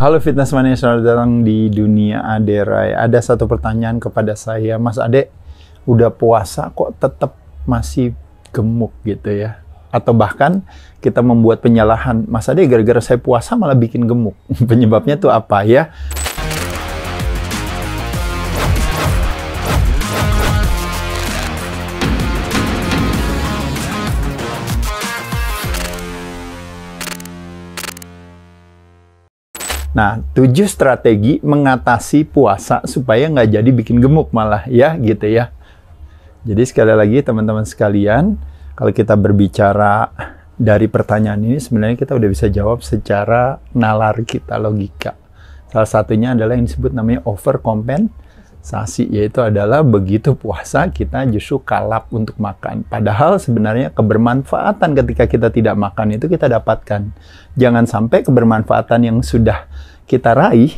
Halo Fitness Mania, selamat datang di dunia Aderai. Ada satu pertanyaan kepada saya, Mas Ade, udah puasa kok tetap masih gemuk gitu ya? Atau bahkan kita membuat penyalahan, Mas Ade gara-gara saya puasa malah bikin gemuk. Penyebabnya tuh apa ya? Nah, tujuh strategi mengatasi puasa supaya nggak jadi bikin gemuk malah ya gitu ya. Jadi sekali lagi teman-teman sekalian, kalau kita berbicara dari pertanyaan ini sebenarnya kita udah bisa jawab secara nalar kita logika. Salah satunya adalah yang disebut namanya overcompensation Sasi yaitu adalah begitu puasa kita justru kalap untuk makan. Padahal sebenarnya kebermanfaatan ketika kita tidak makan itu kita dapatkan. Jangan sampai kebermanfaatan yang sudah kita raih,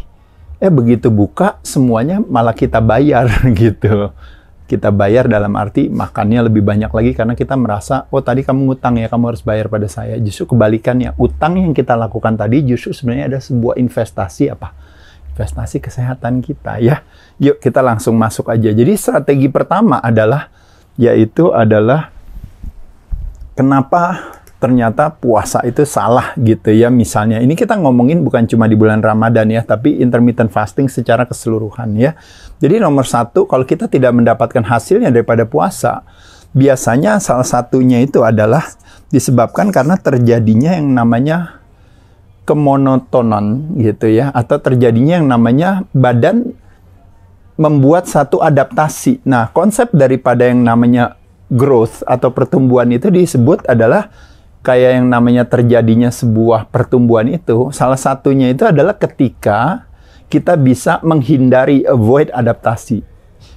eh begitu buka semuanya malah kita bayar gitu. Kita bayar dalam arti makannya lebih banyak lagi karena kita merasa, oh tadi kamu ngutang ya, kamu harus bayar pada saya. Justru kebalikannya, utang yang kita lakukan tadi justru sebenarnya ada sebuah investasi apa? investasi kesehatan kita ya. Yuk kita langsung masuk aja. Jadi strategi pertama adalah yaitu adalah kenapa ternyata puasa itu salah gitu ya misalnya. Ini kita ngomongin bukan cuma di bulan Ramadan ya, tapi intermittent fasting secara keseluruhan ya. Jadi nomor satu, kalau kita tidak mendapatkan hasilnya daripada puasa, biasanya salah satunya itu adalah disebabkan karena terjadinya yang namanya kemonotonan gitu ya atau terjadinya yang namanya badan membuat satu adaptasi. Nah, konsep daripada yang namanya growth atau pertumbuhan itu disebut adalah kayak yang namanya terjadinya sebuah pertumbuhan itu salah satunya itu adalah ketika kita bisa menghindari avoid adaptasi.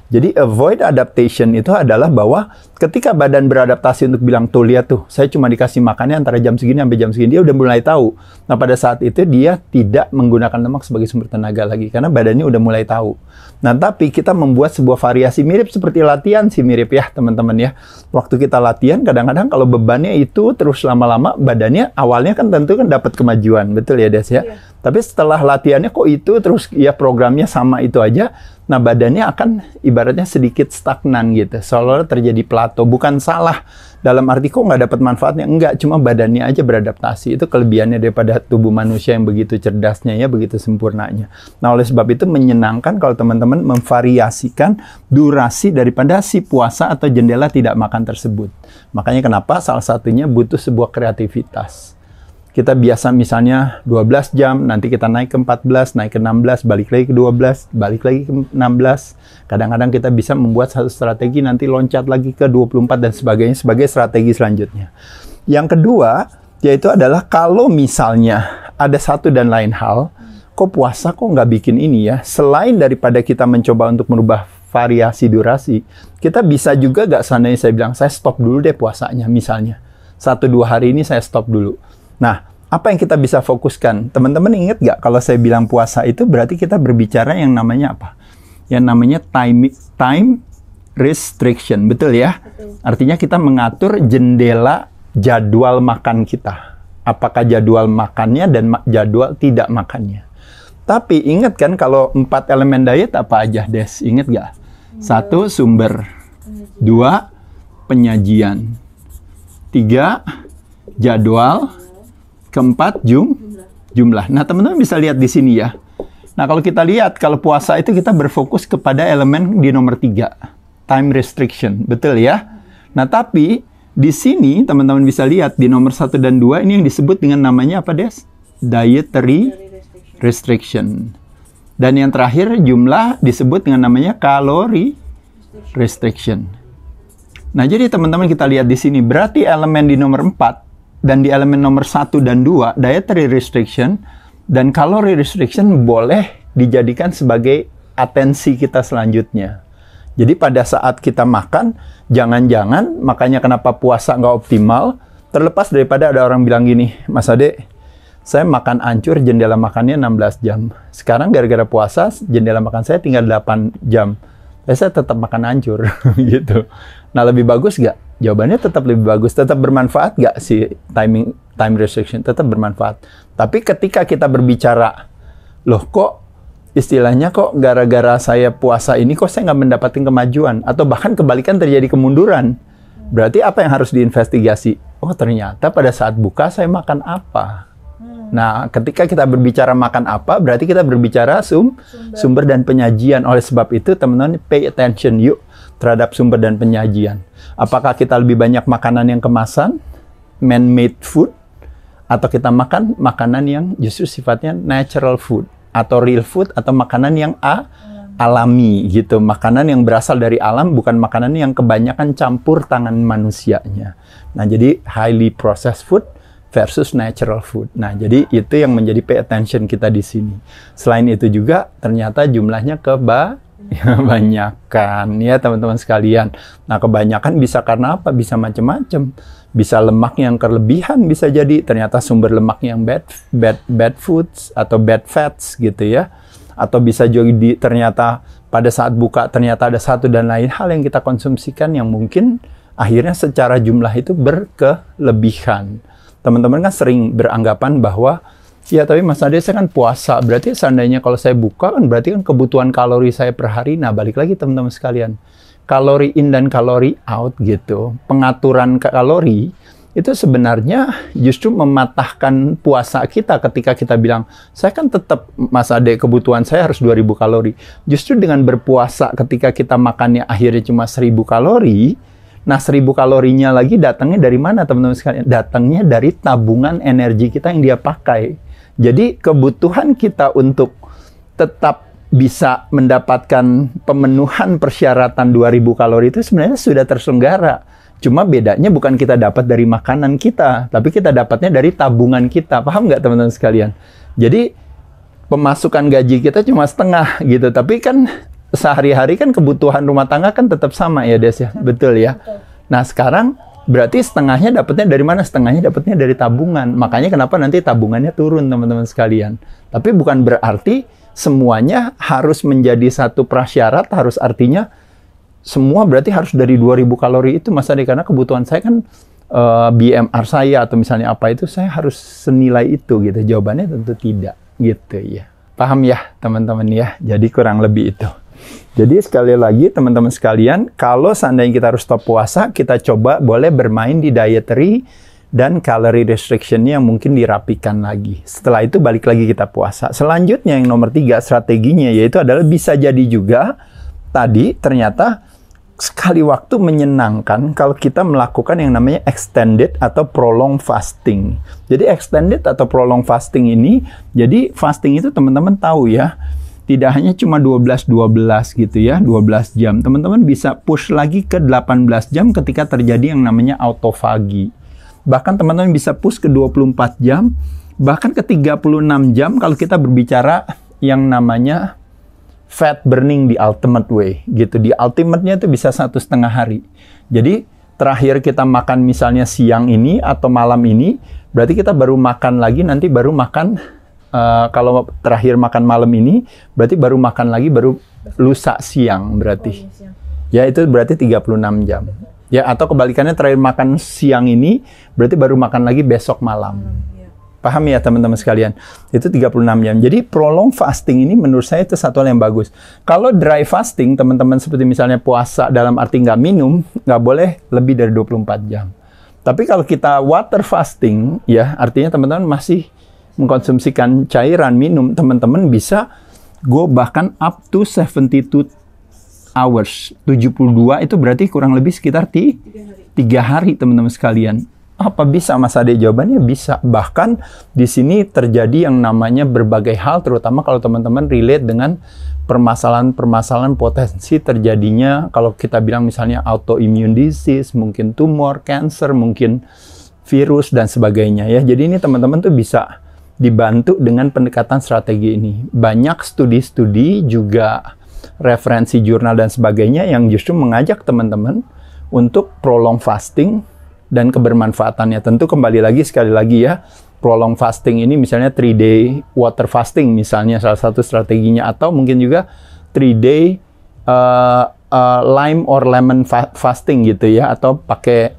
Jadi avoid adaptation itu adalah bahwa ketika badan beradaptasi untuk bilang tuh lihat tuh, saya cuma dikasih makannya antara jam segini sampai jam segini dia udah mulai tahu. Nah, pada saat itu dia tidak menggunakan lemak sebagai sumber tenaga lagi karena badannya udah mulai tahu. Nah, tapi kita membuat sebuah variasi mirip seperti latihan sih mirip ya, teman-teman ya. Waktu kita latihan kadang-kadang kalau bebannya itu terus lama-lama badannya awalnya kan tentu kan dapat kemajuan, betul ya Des ya. Iya. Tapi setelah latihannya kok itu terus ya programnya sama itu aja, Nah, badannya akan ibaratnya sedikit stagnan gitu. Seolah-olah terjadi plato. Bukan salah dalam arti kok nggak dapat manfaatnya. Enggak, cuma badannya aja beradaptasi. Itu kelebihannya daripada tubuh manusia yang begitu cerdasnya ya, begitu sempurnanya. Nah, oleh sebab itu menyenangkan kalau teman-teman memvariasikan durasi daripada si puasa atau jendela tidak makan tersebut. Makanya kenapa salah satunya butuh sebuah kreativitas kita biasa misalnya 12 jam, nanti kita naik ke 14, naik ke 16, balik lagi ke 12, balik lagi ke 16. Kadang-kadang kita bisa membuat satu strategi nanti loncat lagi ke 24 dan sebagainya sebagai strategi selanjutnya. Yang kedua, yaitu adalah kalau misalnya ada satu dan lain hal, kok puasa kok nggak bikin ini ya? Selain daripada kita mencoba untuk merubah variasi durasi, kita bisa juga nggak seandainya saya bilang, saya stop dulu deh puasanya misalnya. Satu dua hari ini saya stop dulu Nah, apa yang kita bisa fokuskan? Teman-teman ingat nggak kalau saya bilang puasa itu berarti kita berbicara yang namanya apa? Yang namanya time time restriction, betul ya? Artinya kita mengatur jendela jadwal makan kita. Apakah jadwal makannya dan jadwal tidak makannya. Tapi ingat kan kalau empat elemen diet apa aja, Des? Ingat nggak? Iya. Satu, sumber. Dua, penyajian. Tiga, jadwal Keempat, jum, jumlah. Nah, teman-teman bisa lihat di sini ya. Nah, kalau kita lihat, kalau puasa itu kita berfokus kepada elemen di nomor tiga, time restriction. Betul ya? Nah, tapi di sini teman-teman bisa lihat di nomor satu dan dua ini yang disebut dengan namanya apa, Des? Dietary restriction. Dan yang terakhir, jumlah disebut dengan namanya kalori restriction. Nah, jadi teman-teman kita lihat di sini, berarti elemen di nomor empat dan di elemen nomor satu dan dua dietary restriction dan kalori restriction boleh dijadikan sebagai atensi kita selanjutnya. Jadi pada saat kita makan, jangan-jangan makanya kenapa puasa nggak optimal, terlepas daripada ada orang bilang gini, Mas Ade, saya makan ancur jendela makannya 16 jam. Sekarang gara-gara puasa, jendela makan saya tinggal 8 jam. Eh, saya tetap makan ancur, gitu. Nah lebih bagus nggak? jawabannya tetap lebih bagus, tetap bermanfaat gak si timing time restriction? Tetap bermanfaat. Tapi ketika kita berbicara, loh kok istilahnya kok gara-gara saya puasa ini kok saya nggak mendapatkan kemajuan atau bahkan kebalikan terjadi kemunduran. Berarti apa yang harus diinvestigasi? Oh ternyata pada saat buka saya makan apa? Hmm. Nah, ketika kita berbicara makan apa, berarti kita berbicara sum, sumber. sumber dan penyajian. Oleh sebab itu, teman-teman, pay attention yuk terhadap sumber dan penyajian. Apakah kita lebih banyak makanan yang kemasan, man-made food, atau kita makan makanan yang justru sifatnya natural food atau real food atau makanan yang a alami gitu, makanan yang berasal dari alam bukan makanan yang kebanyakan campur tangan manusianya. Nah, jadi highly processed food versus natural food. Nah, jadi itu yang menjadi pay attention kita di sini. Selain itu juga ternyata jumlahnya keba kebanyakan ya, ya teman-teman sekalian. Nah kebanyakan bisa karena apa? Bisa macam-macam. Bisa lemak yang kelebihan bisa jadi ternyata sumber lemak yang bad bad bad foods atau bad fats gitu ya. Atau bisa jadi ternyata pada saat buka ternyata ada satu dan lain hal yang kita konsumsikan yang mungkin akhirnya secara jumlah itu berkelebihan. Teman-teman kan sering beranggapan bahwa Ya, tapi Mas Nadia, saya kan puasa. Berarti seandainya kalau saya buka kan berarti kan kebutuhan kalori saya per hari. Nah, balik lagi teman-teman sekalian. Kalori in dan kalori out gitu. Pengaturan kalori itu sebenarnya justru mematahkan puasa kita ketika kita bilang, saya kan tetap Mas Ade kebutuhan saya harus 2000 kalori. Justru dengan berpuasa ketika kita makannya akhirnya cuma 1000 kalori, Nah, 1.000 kalorinya lagi datangnya dari mana, teman-teman sekalian? Datangnya dari tabungan energi kita yang dia pakai. Jadi kebutuhan kita untuk tetap bisa mendapatkan pemenuhan persyaratan 2000 kalori itu sebenarnya sudah terselenggara. Cuma bedanya bukan kita dapat dari makanan kita, tapi kita dapatnya dari tabungan kita. Paham nggak teman-teman sekalian? Jadi pemasukan gaji kita cuma setengah gitu, tapi kan sehari-hari kan kebutuhan rumah tangga kan tetap sama ya Des ya, betul ya. Nah sekarang Berarti setengahnya dapatnya dari mana? Setengahnya dapatnya dari tabungan. Makanya kenapa nanti tabungannya turun teman-teman sekalian. Tapi bukan berarti semuanya harus menjadi satu prasyarat, harus artinya semua berarti harus dari 2000 kalori itu Mas Adi karena kebutuhan saya kan e, eh, BMR saya atau misalnya apa itu saya harus senilai itu gitu. Jawabannya tentu tidak gitu ya. Paham ya teman-teman ya. Jadi kurang lebih itu. Jadi sekali lagi teman-teman sekalian, kalau seandainya kita harus stop puasa, kita coba boleh bermain di dietary dan calorie restriction-nya yang mungkin dirapikan lagi. Setelah itu balik lagi kita puasa. Selanjutnya yang nomor tiga strateginya yaitu adalah bisa jadi juga tadi ternyata sekali waktu menyenangkan kalau kita melakukan yang namanya extended atau prolong fasting. Jadi extended atau prolong fasting ini, jadi fasting itu teman-teman tahu ya, tidak hanya cuma 12 12 gitu ya, 12 jam. Teman-teman bisa push lagi ke 18 jam ketika terjadi yang namanya autofagi. Bahkan teman-teman bisa push ke 24 jam, bahkan ke 36 jam kalau kita berbicara yang namanya fat burning di ultimate way gitu. Di ultimate-nya itu bisa satu setengah hari. Jadi terakhir kita makan misalnya siang ini atau malam ini, berarti kita baru makan lagi nanti baru makan Eh, kalau terakhir makan malam ini berarti baru makan lagi baru lusa siang berarti. Oh, iya, ya itu berarti 36 jam. Ya atau kebalikannya terakhir makan siang ini berarti baru makan lagi besok malam. Hmm, iya. Paham ya teman-teman sekalian? Itu 36 jam. Jadi prolong fasting ini menurut saya itu satu hal yang bagus. Kalau dry fasting teman-teman seperti misalnya puasa dalam arti nggak minum, nggak boleh lebih dari 24 jam. Tapi kalau kita water fasting ya artinya teman-teman masih mengkonsumsikan cairan minum, teman-teman bisa go bahkan up to 72 hours. 72 itu berarti kurang lebih sekitar ti tiga hari teman-teman sekalian. Apa bisa Mas Ade? Jawabannya bisa. Bahkan di sini terjadi yang namanya berbagai hal, terutama kalau teman-teman relate dengan permasalahan-permasalahan potensi terjadinya kalau kita bilang misalnya autoimmune disease, mungkin tumor, cancer, mungkin virus dan sebagainya ya. Jadi ini teman-teman tuh bisa dibantu dengan pendekatan strategi ini. Banyak studi-studi juga referensi jurnal dan sebagainya yang justru mengajak teman-teman untuk prolong fasting dan kebermanfaatannya. Tentu kembali lagi sekali lagi ya, prolong fasting ini misalnya 3 day water fasting misalnya salah satu strateginya atau mungkin juga 3 day uh, uh, lime or lemon fa fasting gitu ya atau pakai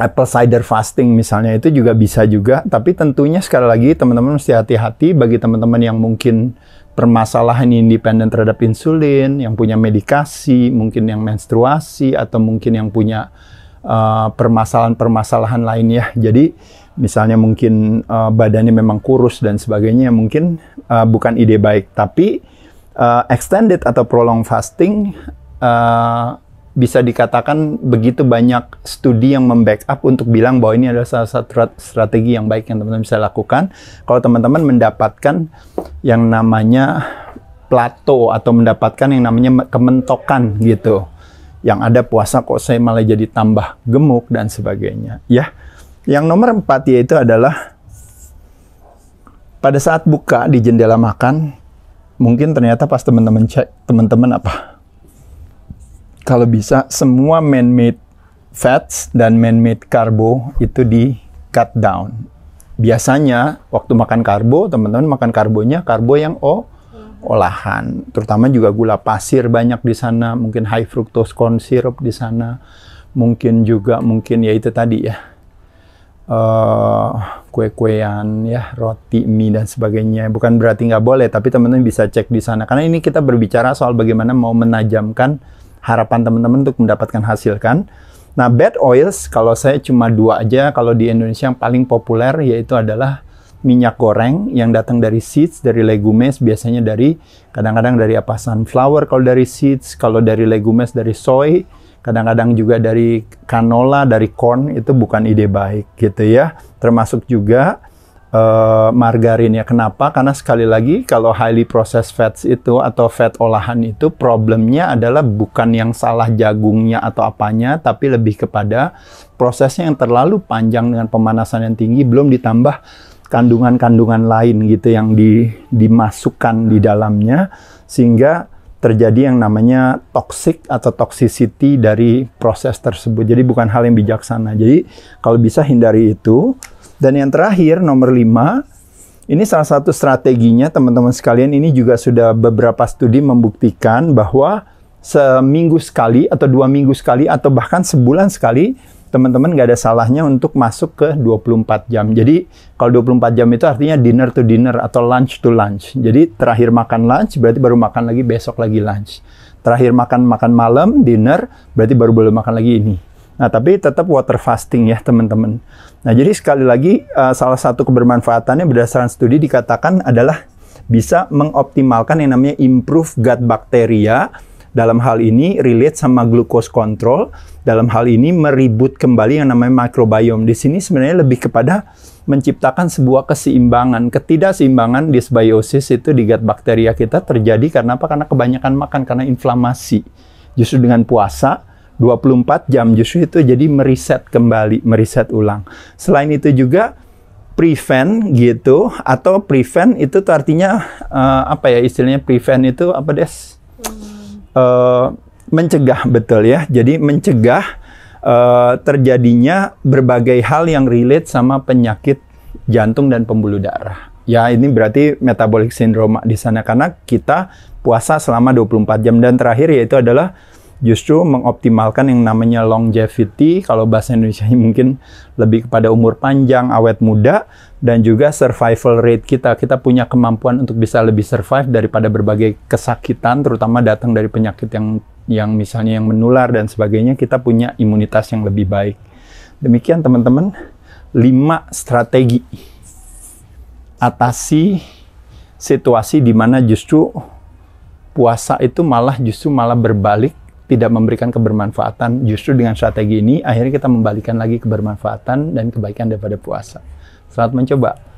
apple cider fasting misalnya itu juga bisa juga tapi tentunya sekali lagi teman-teman mesti hati-hati bagi teman-teman yang mungkin permasalahan independen terhadap insulin yang punya medikasi mungkin yang menstruasi atau mungkin yang punya eh, permasalahan-permasalahan uh, lain ya lainnya jadi misalnya mungkin uh, badannya memang kurus dan sebagainya mungkin uh, bukan ide baik tapi uh, extended atau prolonged fasting uh, bisa dikatakan begitu banyak studi yang membackup untuk bilang bahwa ini adalah salah satu strategi yang baik yang teman-teman bisa lakukan. Kalau teman-teman mendapatkan yang namanya plato atau mendapatkan yang namanya kementokan gitu. Yang ada puasa kok saya malah jadi tambah gemuk dan sebagainya. Ya, yang nomor empat yaitu adalah pada saat buka di jendela makan, mungkin ternyata pas teman-teman cek teman-teman apa kalau bisa semua man-made fats dan man-made karbo itu di cut down. Biasanya waktu makan karbo, teman-teman makan karbonya karbo yang o olahan, terutama juga gula pasir banyak di sana, mungkin high fructose corn syrup di sana, mungkin juga mungkin ya itu tadi ya uh, kue-kuean ya roti mie dan sebagainya bukan berarti nggak boleh tapi teman-teman bisa cek di sana karena ini kita berbicara soal bagaimana mau menajamkan harapan teman-teman untuk mendapatkan hasil kan. Nah, bad oils kalau saya cuma dua aja. Kalau di Indonesia yang paling populer yaitu adalah minyak goreng yang datang dari seeds, dari legumes, biasanya dari kadang-kadang dari apa sunflower kalau dari seeds, kalau dari legumes dari soy, kadang-kadang juga dari canola, dari corn itu bukan ide baik gitu ya. Termasuk juga uh, eh, margarin ya. Kenapa? Karena sekali lagi kalau highly processed fats itu atau fat olahan itu problemnya adalah bukan yang salah jagungnya atau apanya, tapi lebih kepada prosesnya yang terlalu panjang dengan pemanasan yang tinggi belum ditambah kandungan-kandungan lain gitu yang di, dimasukkan di hmm. dalamnya sehingga terjadi yang namanya toxic atau toxicity dari proses tersebut. Jadi bukan hal yang bijaksana. Jadi kalau bisa hindari itu, dan yang terakhir nomor lima ini salah satu strateginya teman-teman sekalian ini juga sudah beberapa studi membuktikan bahwa seminggu sekali atau dua minggu sekali atau bahkan sebulan sekali teman-teman nggak ada salahnya untuk masuk ke 24 jam. Jadi kalau 24 jam itu artinya dinner to dinner atau lunch to lunch. Jadi terakhir makan lunch berarti baru makan lagi besok lagi lunch. Terakhir makan makan malam dinner berarti baru boleh makan lagi ini. Nah, tapi tetap water fasting ya, teman-teman. Nah, jadi sekali lagi uh, salah satu kebermanfaatannya berdasarkan studi dikatakan adalah bisa mengoptimalkan yang namanya improve gut bacteria. Dalam hal ini relate sama glucose control, dalam hal ini meribut kembali yang namanya microbiome. Di sini sebenarnya lebih kepada menciptakan sebuah keseimbangan, ketidakseimbangan dysbiosis itu di gut bakteria kita terjadi karena apa? Karena kebanyakan makan, karena inflamasi. Justru dengan puasa, 24 jam justru itu jadi meriset kembali, meriset ulang. Selain itu juga prevent gitu atau prevent itu tuh artinya uh, apa ya istilahnya prevent itu apa des? Hmm. Uh, mencegah betul ya. Jadi mencegah uh, terjadinya berbagai hal yang relate sama penyakit jantung dan pembuluh darah. Ya ini berarti metabolic syndrome di sana karena kita puasa selama 24 jam dan terakhir yaitu adalah justru mengoptimalkan yang namanya longevity, kalau bahasa Indonesia mungkin lebih kepada umur panjang, awet muda, dan juga survival rate kita. Kita punya kemampuan untuk bisa lebih survive daripada berbagai kesakitan, terutama datang dari penyakit yang yang misalnya yang menular dan sebagainya, kita punya imunitas yang lebih baik. Demikian teman-teman, 5 strategi atasi situasi di mana justru puasa itu malah justru malah berbalik tidak memberikan kebermanfaatan justru dengan strategi ini akhirnya kita membalikan lagi kebermanfaatan dan kebaikan daripada puasa. Selamat mencoba.